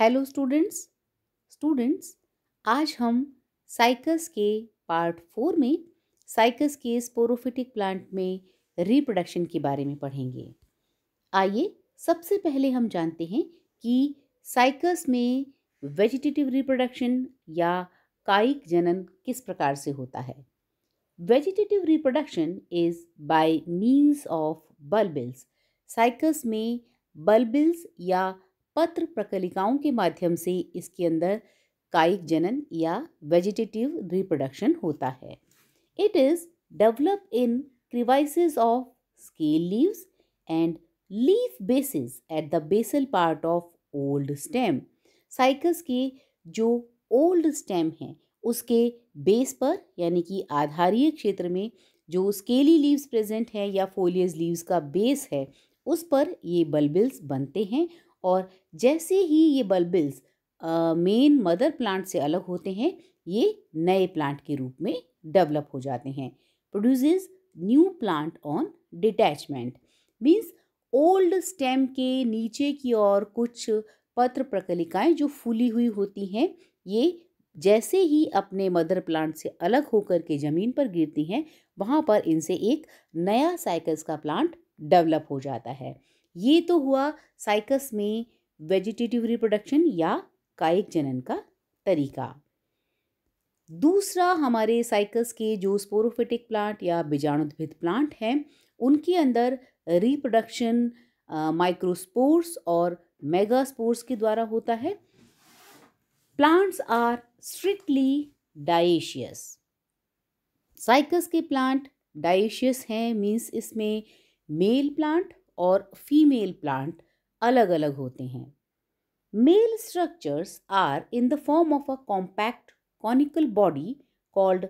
Hello students students आज हम cycas के पार्ट फोर में साइकस के स्पोरोफिटिक प्लांट में रिप्रोडक्शन के बारे में पढ़ेंगे आइए सबसे पहले हम जानते हैं कि साइकस में वेजिटेटिव रिप्रोडक्शन या कायिक जनन किस प्रकार से होता है vegetative reproduction is by means of bulbils cycas में बल्बिल्स या पत्र प्रकलिकाओं के माध्यम से इसके अंदर कायिक जनन या वेजिटेटिव रिप्रोडक्शन होता है it is develop in crevices of scale leaves and leaf bases at the basal part of old stem cycas के जो ओल्ड स्टेम हैं उसके बेस पर यानी कि आधारीय क्षेत्र में जो स्केली लीव्स प्रेजेंट हैं या फोलियस लीव्स का बेस है उस पर ये बल्बिल्स बनते हैं और जैसे ही ये बल्बिल्स मेन मदर प्लांट से अलग होते हैं ये नए प्लांट के रूप में डेवलप हो जाते हैं produces new plant on detachment means old stem के नीचे की ओर कुछ पत्र प्रकलिकाएं जो फूली हुई होती हैं ये जैसे ही अपने मदर प्लांट से अलग होकर के ज़मीन पर गिरती हैं वहाँ पर इनसे एक नया साइकल्स का प्लांट डेवलप हो जाता है ये तो हुआ साइकस में वेजिटेटिव रिप्रोडक्शन या कायिक जनन का तरीका दूसरा हमारे साइकस के जो स्पोरोफिटिक प्लांट या बीजाणुद्भिद प्लांट हैं उनके अंदर रिप्रोडक्शन माइक्रोस्पोर्स और मेगास्पोर्स के द्वारा होता है plants are strictly dioecious cycas के प्लांट डाइशियस हैं मीन्स इसमें मेल प्लांट और फीमेल प्लांट अलग अलग होते हैं male structures are in the form of a compact conical body called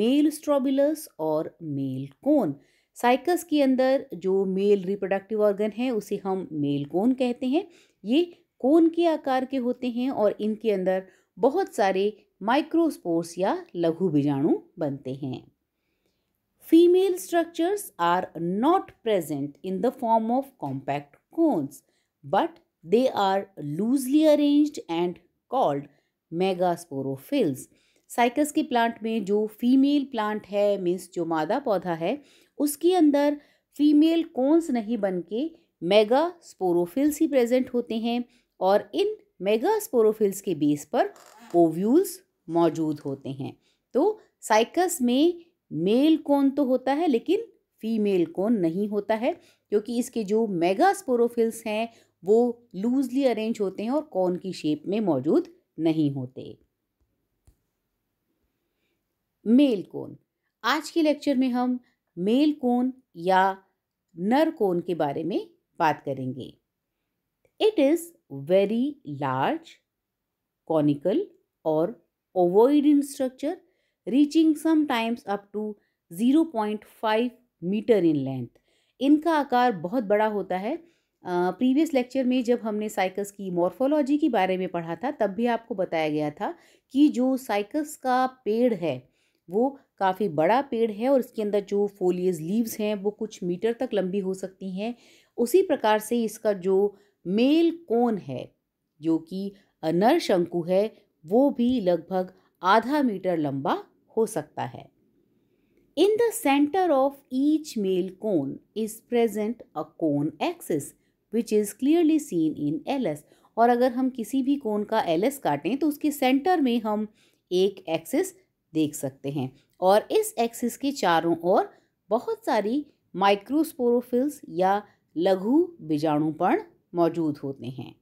male strobilus और मेल कोन साइकस के अंदर जो मेल रिप्रोडक्टिव ऑर्गन है उसे हम मेल कोन कहते हैं ये कोन के आकार के होते हैं और इनके अंदर बहुत सारे माइक्रोस्पोर्स या लघु बीजाणु बनते हैं Female structures are not present in the form of compact cones, but they are loosely arranged and called megasporophylls cycas के प्लांट में जो फीमेल प्लांट है मीन्स जो मादा पौधा है उसके अंदर फीमेल कोन्स नहीं बनके मेगा स्पोरोफिल्स ही प्रेजेंट होते हैं और इन मेगा स्पोरोफिल्स के बेस पर ओव्यूल्स मौजूद होते हैं तो साइकस में मेल कोन तो होता है लेकिन फीमेल कोन नहीं होता है क्योंकि इसके जो मेगा स्पोरोफिल्स हैं वो लूजली अरेंज होते हैं और कोन की शेप में मौजूद नहीं होते मेल कोन आज के लेक्चर में हम मेल कोन या नर कोन के बारे में बात करेंगे it is very large conical और ovoid in structure reaching up to zero point five metre in length इनका आकार बहुत बड़ा होता है प्रीवियस लेक्चर में जब हमने साइकस की मॉर्फोलॉजी के बारे में पढ़ा था तब भी आपको बताया गया था कि जो साइकस का पेड़ है वो काफ़ी बड़ा पेड़ है और इसके अंदर जो फोलियज लीव्स हैं वो कुछ मीटर तक लंबी हो सकती हैं उसी प्रकार से इसका जो मेल कोन है जो कि नर शंकु है वो भी लगभग आधा मीटर लंबा हो सकता है the centre of each male cone is present a cone axis which is clearly seen in L S और अगर हम किसी भी कोन का एस काटें तो उसके सेंटर में हम एक एक्सिस देख सकते हैं और इस एक्सिस के चारों ओर बहुत सारी माइक्रोस्पोरोफिल्स या लघु बीजाणुपण मौजूद होते हैं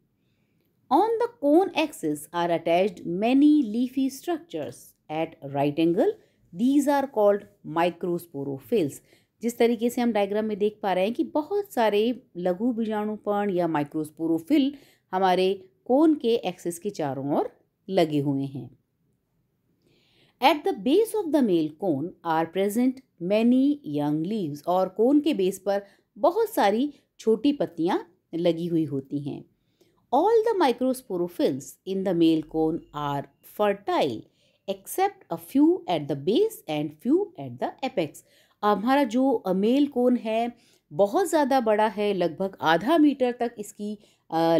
on the cone axis are attached many leafy structures at right angle these are called microsporophylls जिस तरीके से हम डायग्राम में देख पा रहे हैं कि बहुत सारे लघु बीजाणुपर्ण या माइक्रोस्पोरोफिल हमारे कोन के एक्सेस के चारों ओर लगे हुए हैं at the base of the male cone are present many young leaves और कोन के बेस पर बहुत सारी छोटी पत्तियाँ लगी हुई होती हैं all the microsporophylls in the male cone are fertile except a few at the base and few at the apex हमारा जो मेल कोन है बहुत ज़्यादा बड़ा है लगभग आधा मीटर तक इसकी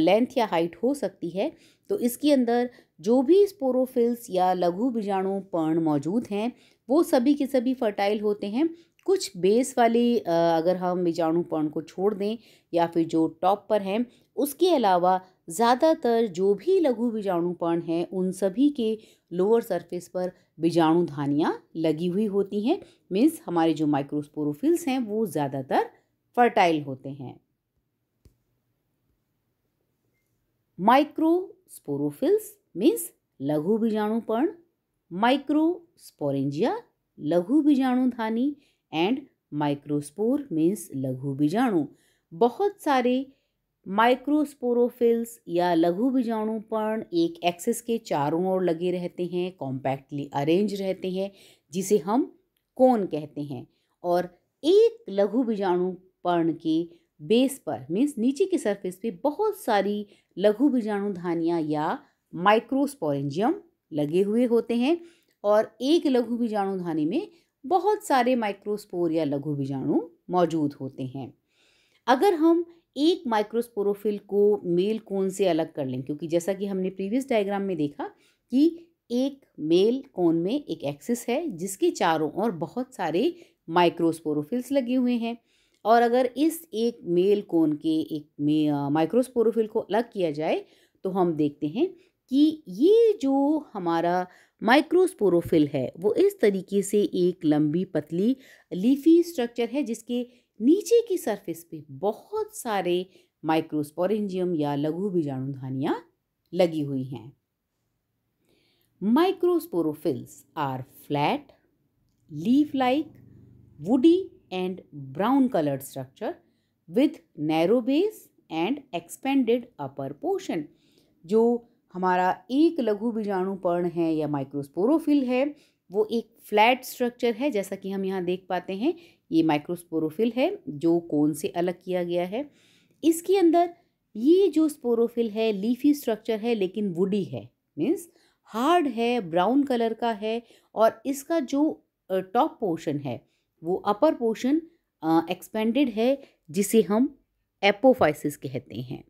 लेंथ या हाइट हो सकती है तो इसके अंदर जो भी स्पोरोफिल्स या लघु बीजाणु पर्ण मौजूद हैं वो सभी के सभी फर्टाइल होते हैं कुछ बेस वाले अगर हम बीजाणु पर्ण को छोड़ दें या फिर जो टॉप पर हैं उसके अलावा ज़्यादातर जो भी लघु बीजाणुपर्ण हैं उन सभी के लोअर सरफेस पर बीजाणु धानियाँ लगी हुई होती हैं मीन्स हमारे जो माइक्रोस्पोरोफिल्स हैं वो ज़्यादातर फर्टाइल होते हैं माइक्रोस्पोरोफिल्स मीन्स लघु बीजाणुपर्ण माइक्रोस्पोरेंजिया लघु बीजाणु धानी एंड माइक्रोस्पोर मीन्स लघु बीजाणु बहुत सारे माइक्रोस्पोरोफिल्स या लघु बीजाणु पर्ण एक एक्सेस के चारों ओर लगे रहते हैं कॉम्पैक्टली अरेंज रहते हैं जिसे हम कोन कहते हैं और एक लघु बीजाणु पर्ण के बेस पर मीन्स नीचे के सरफेस पे बहुत सारी लघु बीजाणु धानियाँ या माइक्रोस्पोरेंजियम लगे हुए होते हैं और एक लघु बीजाणु धानी में बहुत सारे माइक्रोस्पोर या लघु बीजाणु मौजूद होते हैं अगर हम एक माइक्रोस्पोरोफिल को मेल कोन से अलग कर लें क्योंकि जैसा कि हमने प्रीवियस डायग्राम में देखा कि एक मेल कोन में एक एक्सिस है जिसके चारों ओर बहुत सारे माइक्रोस्पोरोफिल्स लगे हुए हैं और अगर इस एक मेल कोन के एक माइक्रोस्पोरोफिल को अलग किया जाए तो हम देखते हैं कि ये जो हमारा माइक्रोस्पोरोफिल है वो इस तरीके से एक लंबी पतली लीफी स्ट्रक्चर है जिसके नीचे की सरफेस पे बहुत सारे माइक्रोस्पोरेंजियम या लघु बीजाणु धानियाँ लगी हुई हैं microsporophylls are flat leaf like woody and brown coloured structure with narrow base and expanded upper portion जो हमारा एक लघु बीजाणु पर्ण है या माइक्रोस्पोरोफिल है वो एक फ्लैट स्ट्रक्चर है जैसा कि हम यहाँ देख पाते हैं ये माइक्रोस्पोरोफिल है जो कौन से अलग किया गया है इसके अंदर ये जो स्पोरोफिल है लीफी स्ट्रक्चर है लेकिन वुडी है मीन्स हार्ड है ब्राउन कलर का है और इसका जो टॉप पोर्शन है वो अपर पोर्शन एक्सपेंडेड है जिसे हम एपोफाइसिस कहते हैं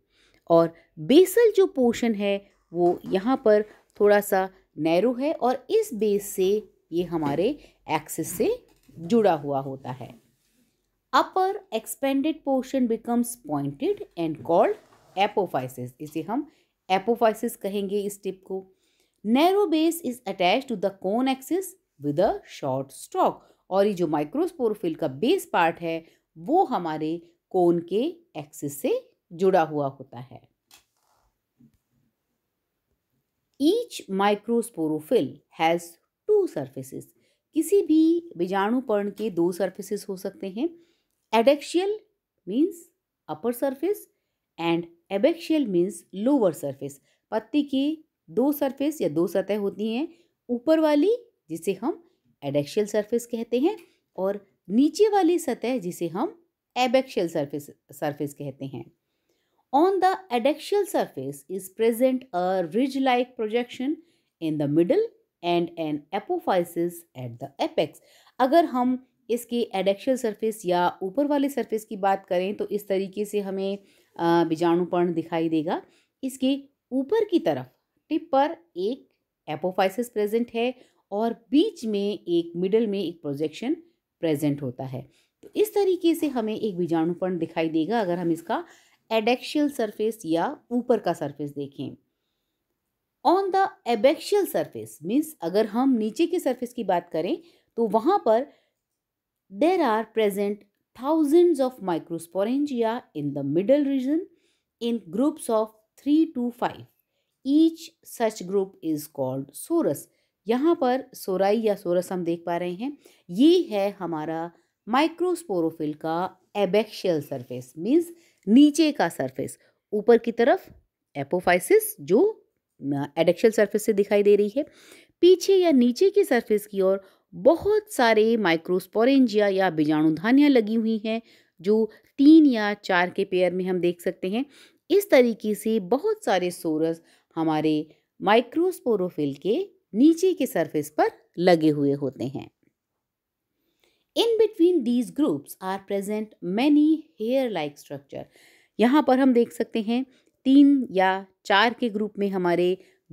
और बेसल जो पोर्शन है वो यहाँ पर थोड़ा सा नैरो है और इस बेस से ये हमारे एक्सिस से जुड़ा हुआ होता है upper expanded portion becomes pointed and called apophysis इसे हम एपोफाइसिस कहेंगे इस टिप को narrow base is attach to the cone axis with a short stalk और ये जो माइक्रोस्पोरोफिल का बेस पार्ट है वो हमारे कोन के एक्सिस से जुड़ा हुआ होता है each microsporophyll has two surfaces किसी भी बीजाणुपर्ण के दो सर्फेसिस हो सकते हैं adaxial means upper surface and abaxial means lower surface पत्ती की दो सर्फेस या दो सतह होती हैं ऊपर वाली जिसे हम एडेक्शियल सर्फेस कहते हैं और नीचे वाली सतह जिसे हम एबेक्शियल सर्फेस सर्फेस कहते हैं on the adaxial surface is present a ridge like projection in the middle and an apophysis at the apex अगर हम इसके एडेक्शल सरफेस या ऊपर वाले सरफेस की बात करें तो इस तरीके से हमें बीजाणुपर्ण दिखाई देगा इसके ऊपर की तरफ टिप पर एक एपोफाइसिस प्रेजेंट है और बीच में एक मिडल में एक प्रोजेक्शन प्रेजेंट होता है तो इस तरीके से हमें एक बीजाणुपर्ण दिखाई देगा अगर हम इसका एडेक्शियल सरफेस या ऊपर का सरफेस देखें on the abaxial surface means अगर हम नीचे के सरफेस की बात करें तो वहाँ पर there are present of microsporangia या in the middle region in groups of three to five each such group is called sorus यहाँ पर सोराई या सोरस हम देख पा रहे हैं ये है हमारा माइक्रोस्पोरोफिल का एबेक्शियल सरफेस मीन्स नीचे का सरफेस ऊपर की तरफ एपोफाइसिस जो एडेक्शल सरफेस से दिखाई दे रही है पीछे या नीचे की सरफेस की ओर बहुत सारे माइक्रोस्पोरेंजिया या बीजाणुधानियाँ लगी हुई हैं जो तीन या चार के पेयर में हम देख सकते हैं इस तरीके से बहुत सारे सोरस हमारे माइक्रोस्पोरोफिल के नीचे के सरफेस पर लगे हुए होते हैं in between these groups are present many hair like structure यहाँ पर हम देख सकते हैं तीन या चार के ग्रुप में हमारे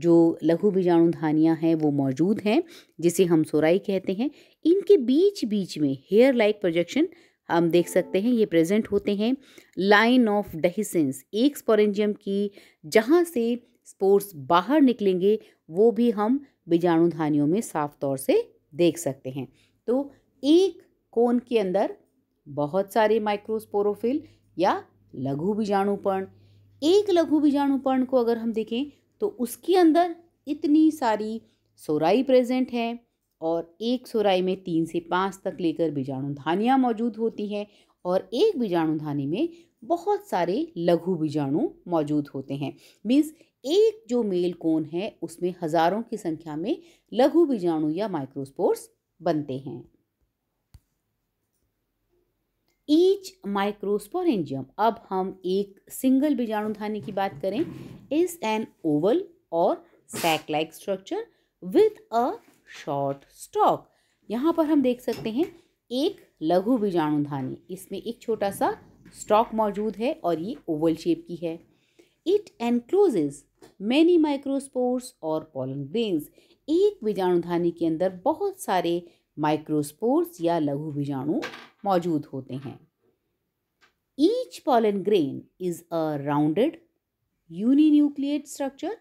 जो लघु बीजाणु धानियाँ हैं वो मौजूद हैं जिसे हम सोराई कहते हैं इनके बीच बीच में हेयर लाइक प्रोजेक्शन हम देख सकते हैं ये प्रेजेंट होते हैं लाइन ऑफ डहीसेंस एक स्पोरेंजियम की जहाँ से स्पोर्स बाहर निकलेंगे वो भी हम बीजाणु धानियों में साफ तौर से देख सकते हैं तो एक कोन के अंदर बहुत सारे माइक्रोस्पोरोफिल या लघु बीजाणुपर्ण एक लघु बीजाणुपर्ण को अगर हम देखें तो उसके अंदर इतनी सारी सोराई प्रेजेंट है और एक सोराई में तीन से पाँच तक लेकर बीजाणु धानियाँ मौजूद होती हैं और एक बीजाणु धानी में बहुत सारे लघु बीजाणु मौजूद होते हैं मीन्स एक जो मेल कोन है उसमें हज़ारों की संख्या में लघु बीजाणु या माइक्रोस्पोर्स बनते हैं ईच माइक्रोस्पोरेंजियम अब हम एक सिंगल बीजाणु धानी की बात करें इज एन ओवल और sac like structure with a short stalk यहाँ पर हम देख सकते हैं एक लघु बीजाणु धानी इसमें एक छोटा सा स्टॉक मौजूद है और ये ओवल शेप की है इट एनक्लोजेज मैनी माइक्रोस्पोर्स और पॉलन ग्रेन्स एक बीजाणुधानी के अंदर बहुत सारे माइक्रोस्पोर्स या लघु बीजाणु मौजूद होते हैं each pollen is is a rounded uninucleate structure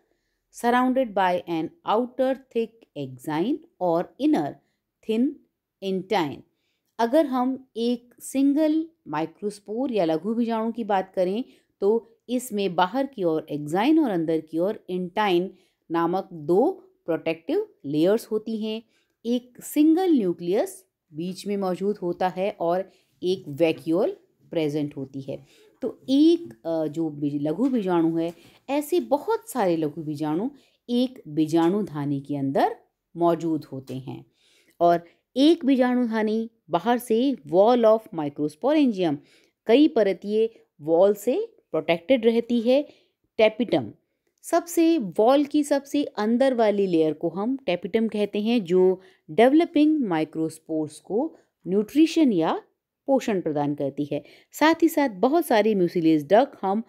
surrounded by an outer thick exine और इनर थिन इंटाइन अगर हम एक सिंगल माइक्रोस्पोर या लघु बीजाणु की बात करें तो इसमें बाहर की ओर एग्जाइन और अंदर की ओर इंटाइन नामक दो प्रोटेक्टिव लेयर्स होती हैं एक सिंगल न्यूक्लियस बीच में मौजूद होता है और एक वैक्यूल प्रेजेंट होती है तो एक जो लघु बीजाणु है ऐसे बहुत सारे लघु बीजाणु एक बीजाणु धानी के अंदर मौजूद होते हैं और एक बीजाणु धानी बाहर से वॉल ऑफ माइक्रोस्पोरेंजियम कई परतीय वॉल से प्रोटेक्टेड रहती है टेपिटम सबसे वॉल की सबसे अंदर वाली लेयर को हम टेपिटम कहते हैं जो डेवलपिंग माइक्रोस्पोर्स को न्यूट्रिशन या पोषण प्रदान करती है साथ ही साथ बहुत सारी म्यूसिलेज डक हम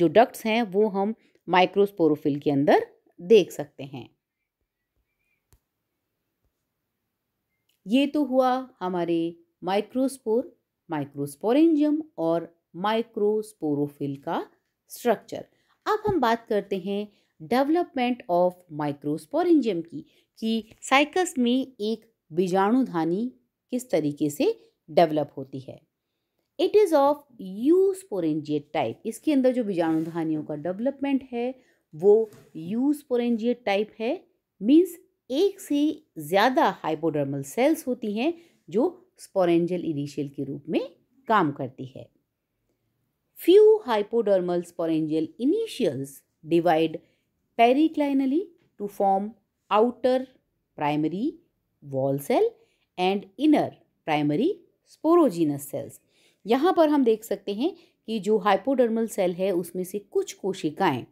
जो डक्ट्स हैं वो हम माइक्रोस्पोरोफिल के अंदर देख सकते हैं ये तो हुआ हमारे माइक्रोस्पोर माइक्रोस्पोरेंजियम और माइक्रोस्पोरोफिल का स्ट्रक्चर अब हम बात करते हैं डेवलपमेंट ऑफ माइक्रोस्पोरेंजियम की कि साइकस में एक बीजाणुधानी किस तरीके से डेवलप होती है it is of sporangiate type इसके अंदर जो बीजाणुधानियों का डेवलपमेंट है वो स्पोरेंजियट टाइप है मीन्स एक से ज़्यादा हाइपोडर्मल सेल्स होती हैं जो स्पोरेंजल इनिशियल के रूप में काम करती है Few hypodermal sporangial initials divide periclinally to form outer primary wall cell and inner primary sporogenous cells यहाँ पर हम देख सकते हैं कि जो हाइपोडर्मल सेल है उसमें से कुछ कोशिकाएं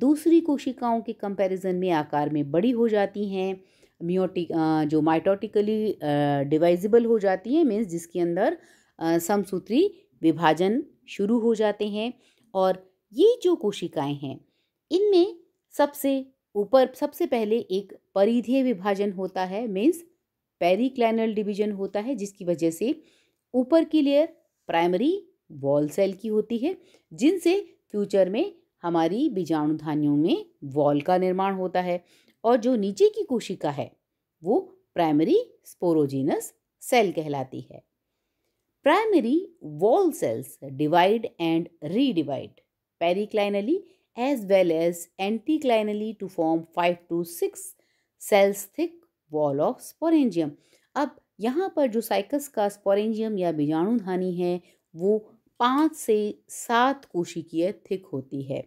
दूसरी कोशिकाओं के कंपैरिजन में आकार में बड़ी हो जाती हैं म्योटिक जो माइटोटिकली डिवाइजिबल हो जाती हैं मीन्स जिसके अंदर समसूत्री विभाजन शुरू हो जाते हैं और ये जो कोशिकाएं हैं इनमें सबसे ऊपर सबसे पहले एक परिधीय विभाजन होता है मीन्स पेरिक्लाइनल डिवीजन होता है जिसकी वजह से ऊपर की लेयर प्राइमरी वॉल सेल की होती है जिनसे फ्यूचर में हमारी बीजाणुधानियों में वॉल का निर्माण होता है और जो नीचे की कोशिका है वो प्राइमरी स्पोरोजीनस सेल कहलाती है Primary wall cells divide and redivide periclinally as well as anticlinally to form 5 to 6 cells thick wall of sporangium. अब यहाँ पर जो साइकस का स्पोरेंजियम या बीजाणुधानी है वो पाँच से सात कोशिकीय थिक होती है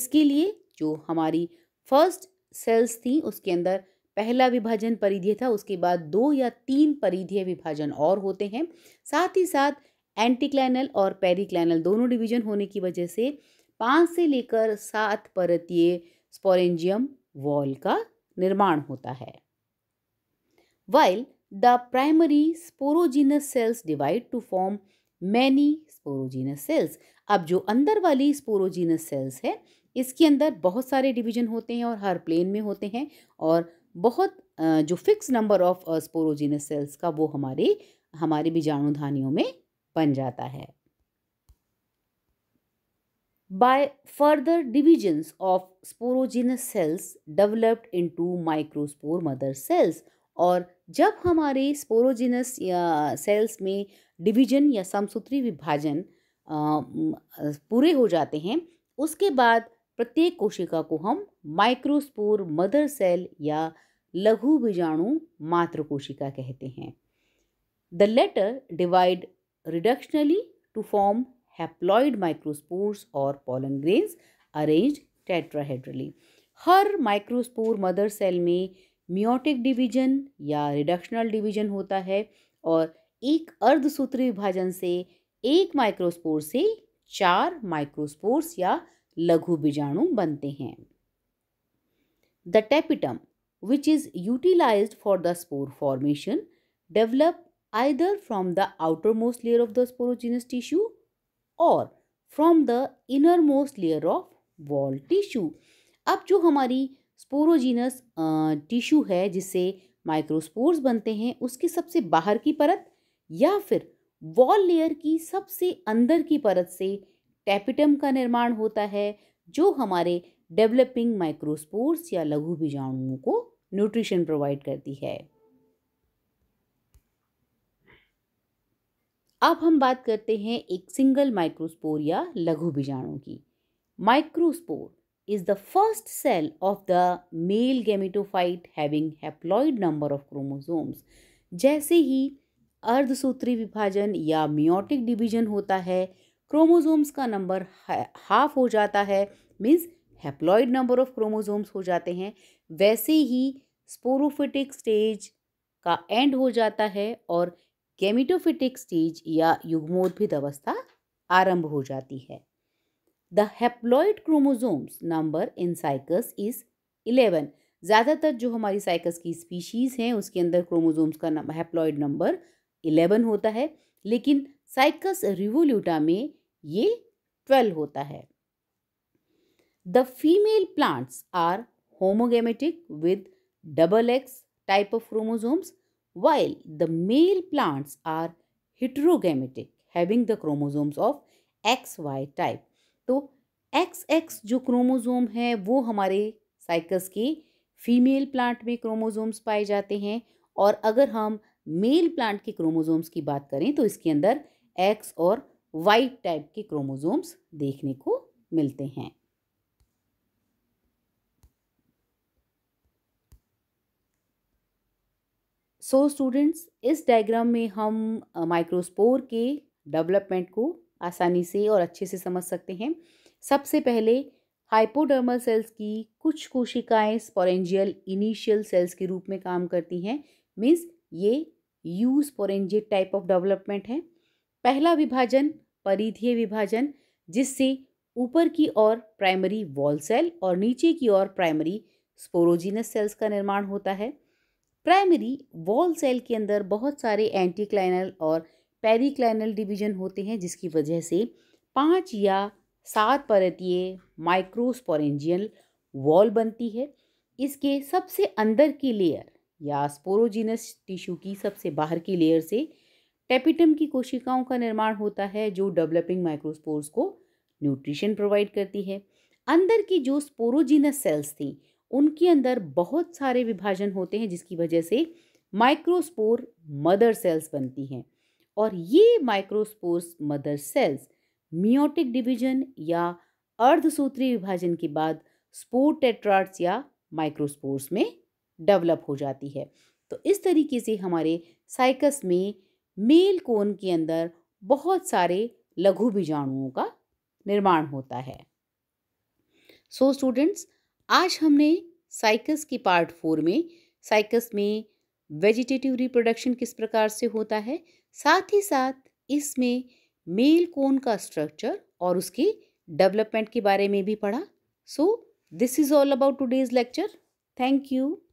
इसके लिए जो हमारी फर्स्ट सेल्स थी उसके अंदर पहला विभाजन परिधीय था उसके बाद दो या तीन परिधीय विभाजन और होते हैं साथ ही साथ एंटीक्लाइनल और पेरिक्लाइनल दोनों डिवीजन होने की वजह से पाँच से लेकर सात परतीय स्पोरेंजियम वॉल का निर्माण होता है while the primary sporogenous cells divide to form many sporogenous cells अब जो अंदर वाली स्पोरोजीनस सेल्स है इसके अंदर बहुत सारे डिवीजन होते हैं और हर प्लेन में होते हैं और बहुत जो fix number of sporogenous cells का वो हमारे हमारे बीजाणुधानियों में बन जाता है further divisions of of cells developed into microspore mother cells और जब हमारे स्पोरोजिनस सेल्स में डिवीजन या समसूत्री विभाजन पूरे हो जाते हैं उसके बाद प्रत्येक कोशिका को हम माइक्रोस्पोर मदर सेल या लघु बीजाणु मात्र कोशिका कहते हैं the latter divide reductionally to form haploid microspores और पॉलन ग्रेन्स अरेंज टेट्राहेड्रली हर माइक्रोस्पोर मदर सेल में मियोटिक डिवीजन या रिडक्शनल डिवीजन होता है और एक अर्धसूत्री विभाजन से एक माइक्रोस्पोर से चार माइक्रोस्पोर्स या लघु बीजाणु बनते हैं the tapetum which is utilize for the spore formation develop either from the outermost layer of the sporogenous tissue और from the innermost layer of wall tissue अब जो हमारी स्पोरोजिनस टिश्यू है जिससे माइक्रोस्पोर्स बनते हैं उसके सबसे बाहर की परत या फिर वॉल लेयर की सबसे अंदर की परत से टैपिटम का निर्माण होता है जो हमारे डेवलपिंग माइक्रोस्पोर्स या लघु बीजाणुओं को न्यूट्रिशन प्रोवाइड करती है अब हम बात करते हैं एक सिंगल माइक्रोस्पोर या लघु बीजाणु की microspore is the first cell of the male gametophyte having haploid number of chromosomes जैसे ही अर्धसूत्री विभाजन या मियोटिक डिवीजन होता है क्रोमोसोम्स का नंबर हाफ हो जाता है means haploid number of chromosomes हो जाते हैं वैसे ही स्पोरोफिटिक स्टेज का एंड हो जाता है और गेमिटोफिटिक स्टेज या युग्मोद्भिद अवस्था आरंभ हो जाती है the haploid chromosomes number in cycas is eleven ज़्यादातर जो हमारी साइकस की स्पीशीज़ हैं उसके अंदर क्रोमोसोम्स का हैप्लॉयड नंबर इलेवन होता है लेकिन साइकस रिवोल्यूटा में ये ट्वेल्व होता है the female plants are homogametic with double X type of chromosomes while the male plants are are having the chromosomes of X Y type तो X X जो chromosome है वो हमारे साइकस के फीमेल प्लांट में chromosomes पाए जाते हैं और अगर हम मेल प्लांट के क्रोमोजोम्स की बात करें तो इसके अंदर एक्स और वाइट टाइप के क्रोमोजोम्स देखने को मिलते हैं सो so स्टूडेंट्स इस डायग्राम में हम माइक्रोस्पोर के डेवलपमेंट को आसानी से और अच्छे से समझ सकते हैं सबसे पहले हाइपोडर्मल सेल्स की कुछ कोशिकाएं स्पोरेंजियल इनिशियल सेल्स के रूप में काम करती हैं मीन्स ये eusporangiate type of development है पहला विभाजन परिधीय विभाजन जिससे ऊपर की ओर प्राइमरी वॉल सेल और नीचे की ओर प्राइमरी स्पोरोजिनस सेल्स का निर्माण होता है प्राइमरी वॉल सेल के अंदर बहुत सारे एंटीक्लाइनल और पेरीक्लाइनल डिवीजन होते हैं जिसकी वजह से पाँच या सात परतीय माइक्रोस्पोरेंजियल वॉल बनती है इसके सबसे अंदर की लेयर या स्पोरोजिनस टिश्यू की सबसे बाहर की लेयर से टेपिटम की कोशिकाओं का निर्माण होता है जो डेवलपिंग माइक्रोस्पोर्स को न्यूट्रिशन प्रोवाइड करती है अंदर की जो स्पोरोजीनस सेल्स थी उनके अंदर बहुत सारे विभाजन होते हैं जिसकी वजह से माइक्रोस्पोर मदर सेल्स बनती हैं और ये microspores mother cells meiotic division या अर्धसूत्री विभाजन के बाद स्पोर टेट्रार्ट्स या माइक्रोस्पोर्स में डेवलप हो जाती है तो इस तरीके से हमारे साइकस में मेल कोन के अंदर बहुत सारे लघु बीजाणुओं का निर्माण होता है सो so स्टूडेंट्स आज हमने साइकस की पार्ट फोर में साइकस में वेजिटेटिव रिप्रोडक्शन किस प्रकार से होता है साथ ही साथ इसमें मेल कोन का स्ट्रक्चर और उसकी डेवलपमेंट के बारे में भी पढ़ा so this is all about today's lecture thank you